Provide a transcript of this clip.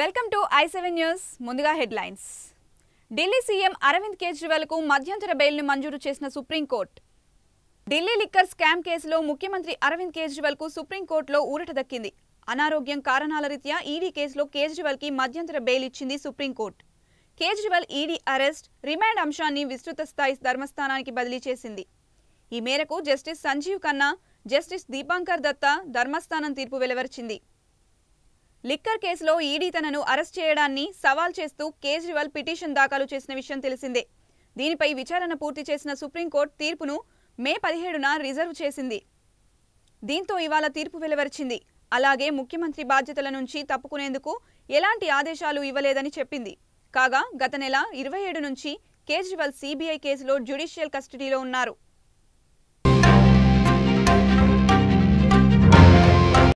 welcome to I seven news ముందుగా headlines Delhi CM Arvind కేజ్రీవాల్కు మధ్యంతర బెయిల్ను మంజూరు చేసిన సుప్రీంకోర్టు ఢిల్లీ లిక్కర్ స్కామ్ కేసులో ముఖ్యమంత్రి అరవింద్ కేజ్రీవాల్కు సుప్రీంకోర్టులో ఊరట దక్కింది అనారోగ్యం కారణాల రీత్యా ఈడీ కేసులో కేజ్రీవాల్కి మధ్యంతర బెయిల్ ఇచ్చింది supreme court Kejriwal ED arrest remand అంశాన్ని విస్తృత స్థాయి ధర్మస్థానానికి బదిలీ చేసింది ఈ మేరకు జస్టిస్ సంజీవ్ ఖన్నా జస్టిస్ దీపాంకర్ దత్తా ధర్మస్థానం తీర్పు వెలువరిచింది లిక్కర్ కేసులో ఈడీ తనను అరెస్ట్ చేయడాన్ని సవాల్ చేస్తూ కేజ్రీవాల్ పిటిషన్ దాఖలు చేసిన విషయం తెలిసిందే దీనిపై విచారణ పూర్తి చేసిన సుప్రీంకోర్టు తీర్పును మే పదిహేడున రిజర్వ్ చేసింది దీంతో ఇవాళ తీర్పు వెలువరిచింది అలాగే ముఖ్యమంత్రి బాధ్యతల నుంచి తప్పుకునేందుకు ఎలాంటి ఆదేశాలు ఇవ్వలేదని చెప్పింది కాగా గత నెల ఇరవై ఏడు నుంచి కేజ్రీవాల్ సీబీఐ కేసులో జ్యుడిషియల్ కస్టడీలో ఉన్నారు